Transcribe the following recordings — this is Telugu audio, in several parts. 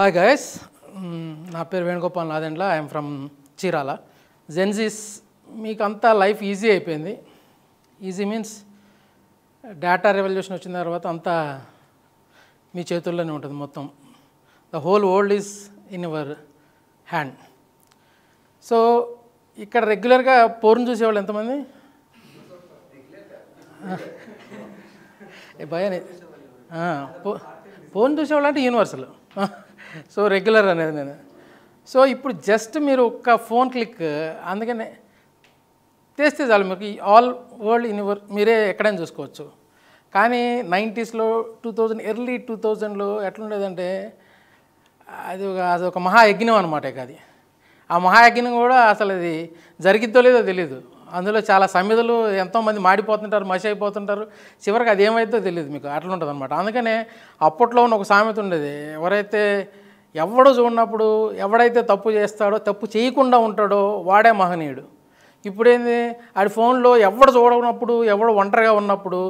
హాయ్ గైస్ నా పేరు Venugopal Nadendla I'm from Chirala Gen Zs మీకు అంతా లైఫ్ ఈజీ అయిపోయింది ఈజీ మీన్స్ డేటా రెవల్యూషన్ వచ్చిన తర్వాత అంతా మీ చేతుల్లోనే ఉంటుంది మొత్తం the whole world is in your hand so ఇక్కడ రెగ్యులర్గా పోర్ను చూసేవాళ్ళు ఎంతమంది పో పోర్న్ చూసేవాళ్ళు అంటే యూనివర్సల్ సో రెగ్యులర్ అనేది నేను సో ఇప్పుడు జస్ట్ మీరు ఒక్క ఫోన్ క్లిక్ అందుకనే తెస్తే చాలు మీకు ఆల్ వరల్డ్ యూనివర్ మీరే ఎక్కడైనా చూసుకోవచ్చు కానీ నైంటీస్లో టూ థౌజండ్ ఎర్లీ టూ థౌజండ్లో ఎట్లుండేదంటే అది ఒక అది ఒక మహా అనమాట ఇక అది ఆ మహాయజ్ఞం కూడా అసలు అది జరిగిద్దో లేదో తెలియదు అందులో చాలా సమిధులు ఎంతోమంది మాడిపోతుంటారు మసి అయిపోతుంటారు చివరికి అది ఏమైందో తెలియదు మీకు అట్లా ఉంటుంది అనమాట అందుకనే అప్పట్లో ఉన్న ఒక సామెత ఉండేది ఎవరైతే ఎవడు చూడనప్పుడు ఎవడైతే తప్పు చేస్తాడో తప్పు చేయకుండా ఉంటాడో వాడే మహనీయుడు ఇప్పుడేంది ఆడి ఫోన్లో ఎవడు చూడనప్పుడు ఎవడు ఒంటరిగా ఉన్నప్పుడు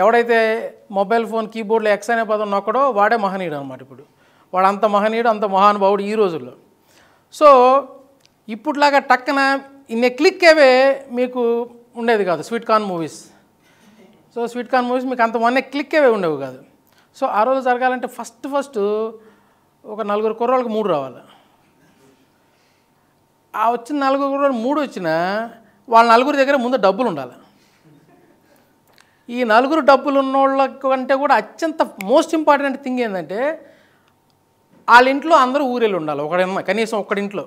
ఎవడైతే మొబైల్ ఫోన్ కీబోర్డ్లో ఎక్స్ అనే పదం నొక్కడో వాడే మహనీయుడు అనమాట ఇప్పుడు వాడు అంత మహనీయుడు అంత మహానుభావుడు ఈ రోజుల్లో సో ఇప్పుడులాగా టక్కన ఇన్ని క్లిక్ అవే మీకు ఉండేది కాదు sweet corn movies so sweet corn movies మీకు అంత వన్ క్లిక్ అవే ఉండేవి కాదు సో ఆ రోజు జరగాలంటే ఫస్ట్ ఫస్ట్ ఒక నలుగురు కుర్రోళ్ళకి మూడు రావాలి ఆ వచ్చిన నలుగురు కుర్రోళ్ళు మూడు వచ్చినా వాళ్ళ నలుగురి దగ్గర ముందు డబ్బులు ఉండాలి ఈ నలుగురు డబ్బులు ఉన్నోళ్ళ కంటే కూడా అత్యంత మోస్ట్ ఇంపార్టెంట్ థింగ్ ఏంటంటే వాళ్ళ ఇంట్లో అందరూ ఊరెళ్ళి ఉండాలి ఒకడన్నా కనీసం ఒక్కడింట్లో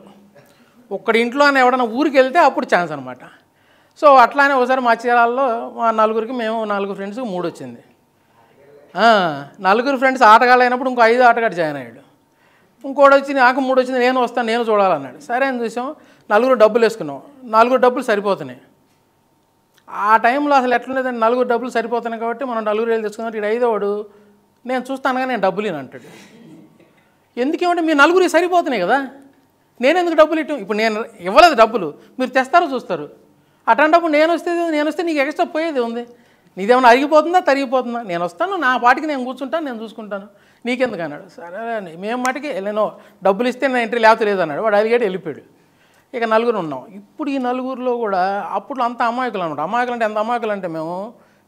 ఒక్కడింట్లో అని ఎవడన్నా ఊరికి వెళ్తే అప్పుడు ఛాన్స్ అనమాట సో అట్లానే ఒకసారి మా చీరాల్లో మా నలుగురికి మేము నలుగురు ఫ్రెండ్స్ మూడు వచ్చింది నలుగురు ఫ్రెండ్స్ ఆటగాళ్ళు అయినప్పుడు ఇంకో ఐదు ఆటగాడు జాయిన్ అయ్యాడు ఇంకోటి వచ్చి నాకు మూడు వచ్చింది నేను వస్తాను నేను చూడాలన్నాడు సరే అని చూసాం నలుగురు డబ్బులు వేసుకున్నాం నలుగురు డబ్బులు సరిపోతున్నాయి ఆ టైంలో అసలు ఎట్లుండేదండి నలుగురు డబ్బులు సరిపోతున్నాయి కాబట్టి మనం నలుగురు వేలు తెచ్చుకున్నాం ఇటు ఐదోవాడు నేను చూస్తానుగా నేను డబ్బులు అంటాడు ఎందుకేమంటే మీ నలుగురు సరిపోతున్నాయి కదా నేను ఎందుకు డబ్బులు ఇట్టు ఇప్పుడు నేను ఇవ్వలేదు డబ్బులు మీరు తెస్తారో చూస్తారు అట్లాంటప్పుడు నేను వస్తే నేను వస్తే నీకు ఎక్స్ట్రా పోయేది ఉంది నీదేమైనా అరిగిపోతుందా తరిగిపోతుందా నేను వస్తాను నా పాటికి నేను కూర్చుంటాను నేను చూసుకుంటాను నీకెందుకు అన్నాడు సరే మేము మటుకి నేను డబ్బులు ఇస్తే నేను ఎంట్రీ లేకపోతే లేదన్నాడు వాడు అలిగేటి వెళ్ళిపోయాడు ఇక నలుగురు ఉన్నాం ఇప్పుడు ఈ నలుగురిలో కూడా అప్పుడు అంత అమాయకులు అనమాట అమాయకులు అంటే ఎంత అమాయకులు అంటే మేము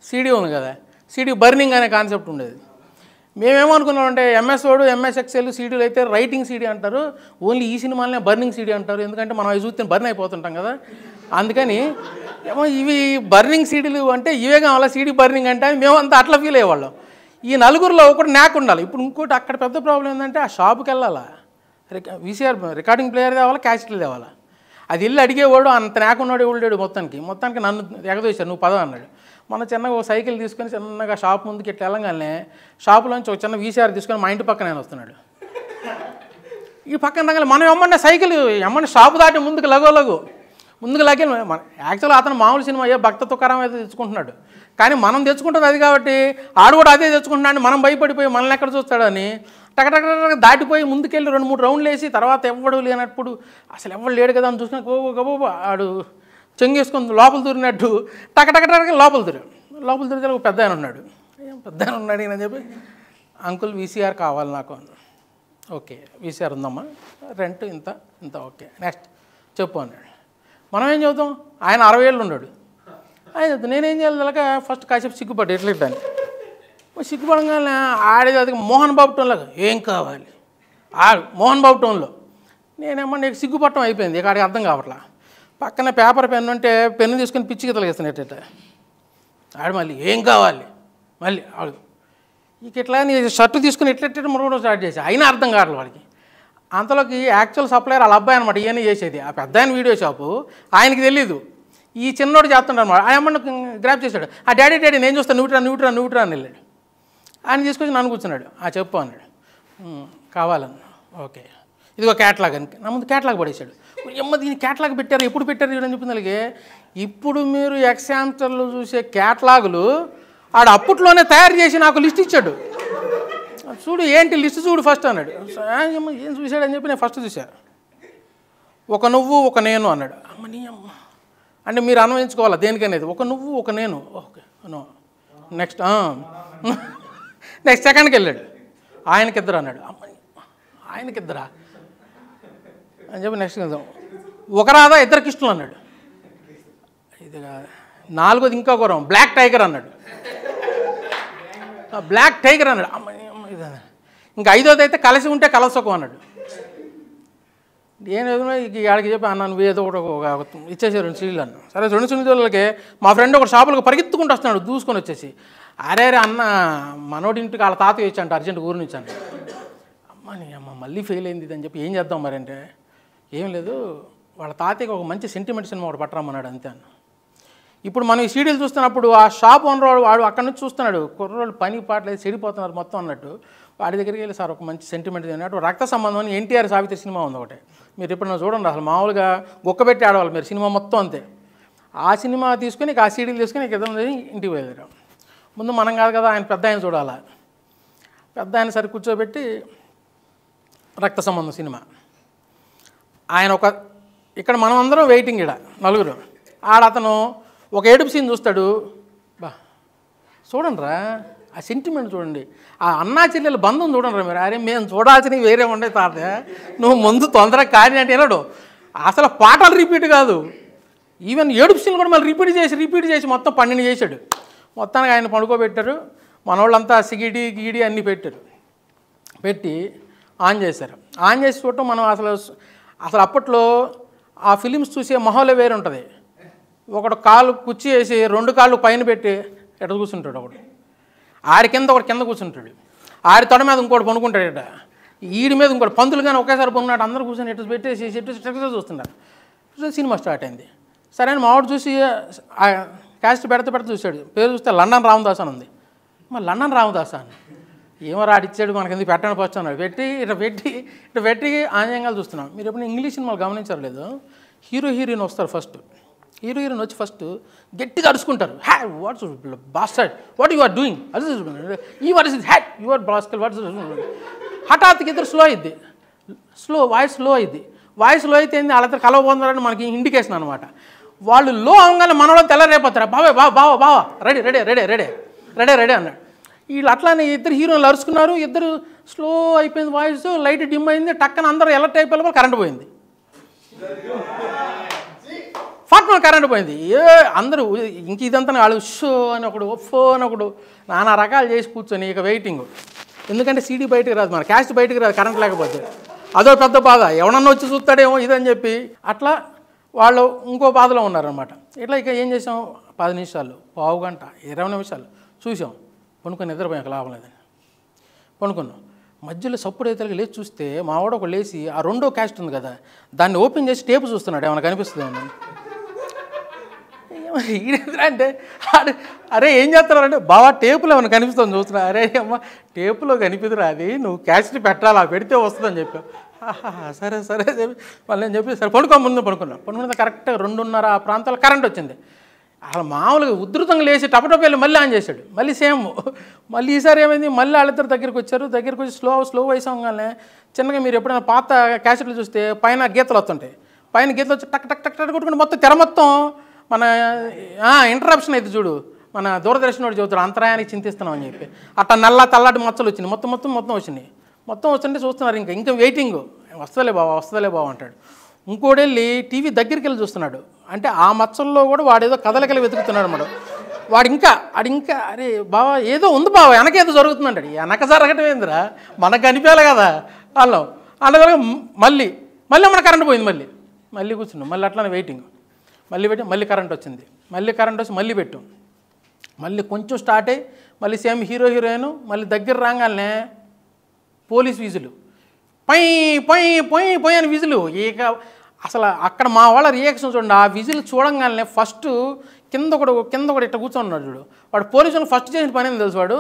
సీడీ ఉంది కదా సీడీ బర్నింగ్ అనే కాన్సెప్ట్ ఉండేది మేమేమనుకున్నామంటే ఎంఎస్ వాడు ఎంఎస్ఎక్స్ఎల్ సీడీలు అయితే రైటింగ్ సీడీ అంటారు ఓన్లీ ఈ సినిమాలనే బర్నింగ్ సీడీ అంటారు ఎందుకంటే మనం అవి చూస్తే బర్న్ అయిపోతుంటాం కదా అందుకని ఏమో ఇవి బర్నింగ్ సీడీలు అంటే ఇవే కావాలా సీడీ బర్నింగ్ అంటే మేమంతా అట్లా ఫీల్ అయ్యేవాళ్ళం ఈ నలుగురిలో ఒకటి నాక్ ఉండాలి ఇప్పుడు ఇంకోటి అక్కడ పెద్ద ప్రాబ్లం ఏంటంటే ఆ షాపుకి వెళ్ళాలా విసిఆర్ రికార్డింగ్ ప్లేయర్ తేవాలా క్యాసెట్లు తేవాలా అది వెళ్ళి అడిగేవాడు అంత నాకు ఉన్నాడు ఇవ్వడాడు మొత్తానికి మొత్తానికి నన్ను ఎగదోశాడు నువ్వు పదవి అన్నాడు మన చిన్నగా ఓ సైకిల్ తీసుకొని చిన్నగా షాప్ ముందుకి ఇట్లా వెళ్ళగానే షాపులోంచి ఒక చిన్న వీసీఆర్ తీసుకొని మా ఇంటి పక్కన వస్తున్నాడు ఈ పక్కన రంగంలో మనం ఎమ్మన్నా సైకిల్ ఎమ్మన్నా షాపు దాటి ముందుకు లగో లగు ముందుకు లాగే యాక్చువల్గా అతను మామూలు సినిమా అయ్యే భక్త తుకారం అయితే తెచ్చుకుంటున్నాడు కానీ మనం తెచ్చుకుంటుంది అది కాబట్టి ఆడు కూడా అదే తెచ్చుకుంటున్నాడు మనం భయపడిపోయి మనల్ని ఎక్కడ చూస్తాడని టకటక దాటిపోయి ముందుకెళ్ళి రెండు మూడు రౌండ్లు వేసి తర్వాత ఎవ్వడు లేనప్పుడు అసలు ఎవ్వడు లేడు కదా అని చూసిన గోబో ఆడు చెంగేసుకుంది లోపల దూరినట్టు టకటకటక లోపల దూరాడు లోపల దూరితే ఒక పెద్ద ఆయన ఉన్నాడు ఏం పెద్ద ఆయన ఉన్నాడు అని చెప్పి అంకుల్ వీసీఆర్ కావాలి నాకు అని ఓకే వీసీఆర్ ఉందమ్మా రెంట్ ఇంత ఇంత ఓకే నెక్స్ట్ చెప్పు అన్నాడు మనం ఏం చెబుతాం ఆయన అరవై ఏళ్ళు ఉన్నాడు ఆయన నేనేం చేయాలి అలాగ ఫస్ట్ కాసేపు సిగ్గుపడ్డా ఎట్లెట్టాను సిగ్గుపడంగానే ఆడేది అది మోహన్ బాబు టోన్లాగా ఏం కావాలి ఆడు మోహన్ బాబు టోన్లో నేనేమో నీకు సిగ్గుపట్టం అయిపోయింది ఇక అర్థం కావట్లా పక్కన పేపర్ పెన్ను అంటే పెన్ను తీసుకుని పిచ్చికి తొలగిస్తున్నట్ట ఆడు మళ్ళీ ఏం కావాలి మళ్ళీ ఆడు ఇక ఇట్లా నీ షర్టు తీసుకుని ఎట్లెట్టే మురగడం స్టార్ట్ చేసి అయినా అర్థం కావట్లేదు వాడికి అంతలోకి యాక్చువల్ సప్లయర్ వాళ్ళ అబ్బాయి అనమాట ఈయన చేసేది ఆ పెద్ద ఆయన వీడియో షాపు ఆయనకి తెలీదు ఈ చిన్నోడు చేస్తుంటాడు ఆ అమ్మను గ్రాప్ చేశాడు ఆ డాడీ డాడీ నేను చూస్తాను నువ్వుట్రా నువ్వుట్రా న్యూట్రా అని వెళ్ళాడు ఆయన తీసుకొచ్చి నన్ను కూర్చున్నాడు ఆ చెప్పు అన్నాడు కావాలన్న ఓకే ఇదిగో క్యాట్లాగ్ అని నా ముందు క్యాట్లాగ్ పడేశాడు ఎమ్మ దీన్ని క్యాట్లాగ్ పెట్టారు ఎప్పుడు పెట్టారు అని చెప్పింది అలాగే ఇప్పుడు మీరు ఎక్సాంటర్లో చూసే క్యాట్లాగులు ఆడు అప్పట్లోనే తయారు చేసి నాకు లిస్ట్ ఇచ్చాడు చూడు ఏంటి లిస్ట్ చూడు ఫస్ట్ అన్నాడు ఏం అని చెప్పి నేను ఫస్ట్ చూశాను ఒక నువ్వు ఒక నేను అన్నాడు అమ్మ నీ అమ్మ అంటే మీరు అన్వయించుకోవాలి దేనికనేది ఒక నువ్వు ఒక నేను ఓకే నో నెక్స్ట్ నెక్స్ట్ సెకండ్కి వెళ్ళాడు ఆయనకిద్దరు అన్నాడు అమ్మాయి ఆయనకిద్దరా అని చెప్పి నెక్స్ట్ ఒకరాదా ఒక రాదా ఇద్దరు కిష్టులు అన్నాడు ఇది నాలుగోది ఇంకా గురం బ్లాక్ టైగర్ అన్నాడు బ్లాక్ టైగర్ అన్నాడు అమ్మాయి ఇంకా ఐదోది అయితే కలిసి ఉంటే కలసకం అన్నాడు నేను ఏదో ఆడికి చెప్పి అన్న నువ్వు ఏదో ఒకటి ఇచ్చేసే రెండు సీళ్ళు అన్న సరే రెండు సీళ్ళకి మా ఫ్రెండ్ ఒక షాపులకు పరిగెత్తుకుంటూ వస్తున్నాడు దూసుకొని వచ్చేసి అరే రే అన్న మనోడి ఇంటికి వాళ్ళ తాత ఇచ్చాంట అర్జెంట్ ఊరు నుంచి అంట అమ్మ నీ అమ్మ మళ్ళీ ఫెయిల్ అయింది అని చెప్పి ఏం చేద్దాం మరి అంటే ఏం లేదు వాళ్ళ తాతయ్యకి ఒక మంచి సెంటిమెంట్ సినిమా ఒకటి పట్టరమ్మన్నాడు అంతే అన్న ఇప్పుడు మనం ఈ సీడీలు చూస్తున్నప్పుడు ఆ షాప్ ఓనర్ వాడు వాడు అక్కడి నుంచి చూస్తున్నాడు కుర్రోళ్ళు పని పాటలేదు చెడిపోతున్నారు మొత్తం అన్నట్టు వాడి దగ్గరికి వెళ్ళి సార్ ఒక మంచి సెంటిమెంట్ అన్నట్టు రక్త సంబంధం అని ఎన్టీఆర్ సావిత్రి సినిమా ఉంది ఒకటి మీరు ఇప్పుడు చూడండి అసలు మామూలుగా గుక్కబెట్టి ఆడవాలి మీరు సినిమా మొత్తం అంతే ఆ సినిమా తీసుకుని ఆ సీడీలు తీసుకుని ఇద్దరు ఇంటికి వెళ్ళారు ముందు మనం కాదు కదా ఆయన పెద్ద ఆయన చూడాలా పెద్ద ఆయన సరి కూర్చోబెట్టి రక్త సంబంధం సినిమా ఆయన ఒక ఇక్కడ మనం అందరం వెయిటింగ్ ఇక్కడ నలుగురు ఆడతను ఒక ఏడుపు సీన్ చూస్తాడు చూడండిరా ఆ సెంటిమెంట్ చూడండి ఆ అన్నా చెల్లెల బంధం చూడండి మీరు అరే మేము చూడాల్సినవి వేరే ఉండే తాత నువ్వు ముందు తొందరగా కానీ అంటే వెళ్ళడు అసలు పాటలు రిపీట్ కాదు ఈవెన్ ఏడుపు సీన్లు కూడా మళ్ళీ రిపీట్ చేసి రిపీట్ చేసి మొత్తం పన్నెండు చేశాడు మొత్తానికి ఆయన పండుకోబెట్టారు మన వాళ్ళంతా సిగిడి గిడి అన్నీ పెట్టారు పెట్టి ఆన్ చేశారు ఆన్ చేసి చూడటం మనం అసలు అసలు అప్పట్లో ఆ ఫిలిమ్స్ చూసే మహోళ వేరు ఉంటుంది ఒకడు కాలు కుచ్చి వేసి రెండు కాళ్ళు పైన పెట్టి ఎక్కడ కూర్చుంటాడు ఒకడు ఆడి కింద ఒకటి కింద కూర్చుంటాడు ఆడి తొడ మీద ఇంకోటి పనుకుంటాడు ఇట ఈడి మీద ఇంకోటి పందులు కానీ ఒకేసారి పనున్నాడు అందరూ కూర్చొని ఎటు పెట్టేసి ఎటు స్ట్రక్చర్ చూస్తున్నారు సినిమా స్టార్ట్ అయింది సరే అని మావాడు చూసి క్యాస్ట్ పెడతా పెడతా చూశాడు పేరు చూస్తే లండన్ రామదాస్ అని ఉంది మరి లండన్ రామదాస్ అని ఏమో రాడిచ్చాడు మనకి ఎందుకు పెట్టండి ఫస్ట్ అన్నాడు పెట్టి ఇటు పెట్టి ఇటు పెట్టి ఆంజంగా చూస్తున్నాం మీరు ఎప్పుడు ఇంగ్లీష్ సినిమాలు గమనించలేదు హీరో హీరోయిన్ వస్తారు ఫస్ట్ హీరో హీరోయిన్ వచ్చి ఫస్ట్ గట్టిగా అరుచుకుంటారు hey what's bastard what you are doing ఈ what is hey you are rascal what's హఠాత్తుకి ఇద్దరు స్లో అయింది స్లో వాయిస్ స్లో అయింది వాయిస్ లో అయితే ఏంది వాళ్ళిద్దరు కలవబోతున్నారని మనకి ఇండికేషన్ అనమాట వాళ్ళు లో అవగానే వాళ్ళు తెల్లరేపోతారు బావే బావ బావ బావ ready ready ready ready ready ready అన్నాడు వీళ్ళు అట్లానే ఇద్దరు హీరోలు అరుచుకున్నారు ఇద్దరు స్లో అయిపోయింది వాయిస్ లైట్ డిమ్ అయింది టక్కన అందరూ ఎలర్ట్ అయిపోయి కరెంట్ పోయింది కరెంట్ పోయింది ఏ అందరూ ఇంక ఇదంతా వాళ్ళు షో అని ఒకడు ఒప్పో అని ఒకడు నానా రకాలు చేసి కూర్చొని ఇక వెయిటింగ్ ఎందుకంటే సీడీ బయటకు రాదు మన క్యాస్ట్ బయటకు రాదు కరెంట్ లేకపోతే అదో పెద్ద బాధ ఎవడన్నా వచ్చి చూస్తాడేమో ఇదని చెప్పి అట్లా వాళ్ళు ఇంకో బాధలో ఉన్నారనమాట ఇట్లా ఇక ఏం చేసాం పది నిమిషాలు పావు గంట ఇరవై నిమిషాలు చూసాం పనుకొని నిద్రపోయాక లాభం లేదని పనుకున్నాం మధ్యలో సప్పుడు అయితే లేచి చూస్తే మా వాడు ఒక లేచి ఆ రెండో క్యాస్ట్ ఉంది కదా దాన్ని ఓపెన్ చేసి టేపు చూస్తున్నాడు ఏమైనా కనిపిస్తుంది ఈయన అంటే అరే ఏం చేస్తున్నారంటే బాబా టేపులో ఏమైనా కనిపిస్తుంది చూస్తున్నా అరే అమ్మ టేపులో కనిపిదురా అది నువ్వు క్యాసెట్ పెట్టాలా పెడితే వస్తుందని చెప్పి సరే సరే చెప్పి వాళ్ళు నేను చెప్పి సరే పడుకో ముందు పడుకున్నాను పడుకున్న కరెక్ట్గా రెండున్నర ఆ ప్రాంతాల కరెంట్ వచ్చింది అలా మామూలుగా ఉధృతంగా లేచి టపటపేళ్ళు మళ్ళీ ఆన్ చేశాడు మళ్ళీ సేమ్ మళ్ళీ ఈసారి ఏమైంది మళ్ళీ వాళ్ళిద్దరు దగ్గరికి వచ్చారు దగ్గరికి వచ్చి స్లో స్లో వయసంగానే చిన్నగా మీరు ఎప్పుడైనా పాత క్యాసెట్లు చూస్తే పైన గీతలు వస్తుంటాయి పైన గీతలు వచ్చి టక్ టక్ టక్ టక్ కొట్టుకుంటే మొత్తం తెర మొత్తం మన ఇంటరప్షన్ అయితే చూడు మన దూరదర్శన్ వాడు చదువుతాడు అంతరాయానికి చింతిస్తున్నాం అని చెప్పి అట్లా నల్ల తల్లటి మచ్చలు వచ్చినాయి మొత్తం మొత్తం మొత్తం వచ్చినాయి మొత్తం వచ్చింటే చూస్తున్నారు ఇంకా ఇంకా వెయిటింగ్ వస్తలే బావా వస్తలే బావా అంటాడు ఇంకోడెళ్ళి టీవీ దగ్గరికి వెళ్ళి చూస్తున్నాడు అంటే ఆ మచ్చల్లో కూడా వాడేదో కదలికలు వెతుకుతున్నాడు అన్నమాట వాడు ఇంకా వాడు ఇంకా అరే బావా ఏదో ఉంది బావా వెనక ఏదో జరుగుతుందంటాడు వెనక జరగటం ఏందిరా మనకు కనిపించాలి కదా వాళ్ళం అందువల్ల మళ్ళీ మళ్ళీ మన కరెంట్ పోయింది మళ్ళీ మళ్ళీ కూర్చున్నాం మళ్ళీ అట్లానే వెయిటింగ్ మళ్ళీ పెట్టి మళ్ళీ కరెంట్ వచ్చింది మళ్ళీ కరెంట్ వచ్చి మళ్ళీ పెట్టు మళ్ళీ కొంచెం స్టార్ట్ అయ్యి మళ్ళీ సేమ్ హీరో హీరోయిన్ మళ్ళీ దగ్గర రాగానే పోలీస్ వీజులు పై పై పై పై అని విజులు ఇక అసలు అక్కడ మా వాళ్ళ రియాక్షన్ చూడండి ఆ విజిల్ చూడంగానే ఫస్ట్ కింద ఒకడు కింద కూడా ఇట్లా కూర్చొని ఉన్నాడు వాడు పోలీసులు ఫస్ట్ చేసిన పని ఏం తెలుసు వాడు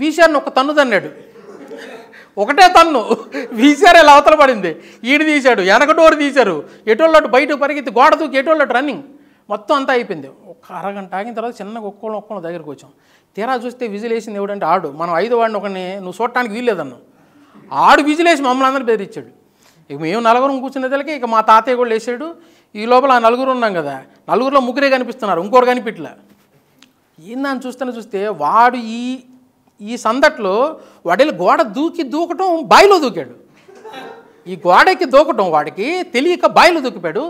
వీసీఆర్ని ఒక తన్ను తన్నాడు ఒకటే తన్ను వీసీఆర్ ఇలా అవతల పడింది ఈడు తీశాడు వెనక డోర్ తీశారు ఎటోళ్ళట్టు బయటకు పరిగెత్తి గోడ దూకి ఎటోళ్ళట్టు రన్నింగ్ మొత్తం అంతా అయిపోయింది ఒక అరగంట ఆగిన తర్వాత చిన్నగా ఒక్కోళ్ళు ఒక్కోళ్ళు దగ్గరికి వచ్చాం తీరా చూస్తే విజిలేసింది ఎవడంటే ఆడు మనం ఐదు వాడిని ఒకరిని నువ్వు చూడటానికి వీల్లేదన్నావు ఆడు విజిలేసి మమ్మల్ని అందరూ బెదిరించాడు ఇక మేము నలుగురం కూర్చునేదలకి ఇక మా తాతయ్య కూడా లేచాడు ఈ లోపల ఆ నలుగురు ఉన్నాం కదా నలుగురులో ముగ్గురే కనిపిస్తున్నారు ఇంకోరు కనిపించలే ఏందని చూస్తేనే చూస్తే వాడు ఈ ఈ సందట్లో వాడెళ్ళి గోడ దూకి దూకటం బాయిలో దూకాడు ఈ గోడకి దూకటం వాడికి తెలియక బాయిలో దూకిపాడు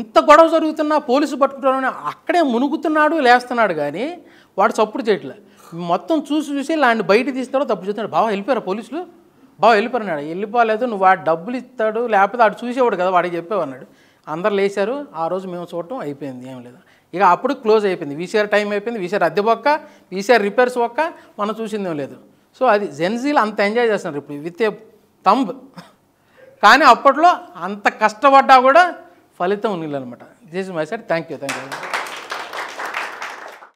ఇంత గొడవ జరుగుతున్నా పోలీసు పట్టుకుంటారని అక్కడే మునుగుతున్నాడు లేస్తున్నాడు కానీ వాడు చప్పుడు చేయట్లే మొత్తం చూసి చూసి లాంటి బయట తీస్తాడో తప్పు చూస్తున్నాడు బావ వెళ్ళిపోయారు పోలీసులు వెళ్ళిపోయారు వెళ్ళిపోయినాడు వెళ్ళిపోలేదు నువ్వు వాడు డబ్బులు ఇస్తాడు లేకపోతే వాడు చూసేవాడు కదా వాడికి చెప్పేవన్నాడు అందరు లేచారు ఆ రోజు మేము చూడటం అయిపోయింది ఏం లేదు ఇక అప్పుడు క్లోజ్ అయిపోయింది వీసీఆర్ టైం అయిపోయింది వీసీఆర్ అద్దె ఒక్క వీసీఆర్ రిపేర్స్ ఒక్క మనం చూసిందేం లేదు సో అది జెన్జీలు అంత ఎంజాయ్ చేస్తున్నారు ఇప్పుడు విత్ ఏ తంబ్ కానీ అప్పట్లో అంత కష్టపడ్డా కూడా ఫలితం నీళ్ళు అనమాట this my side thank you thank you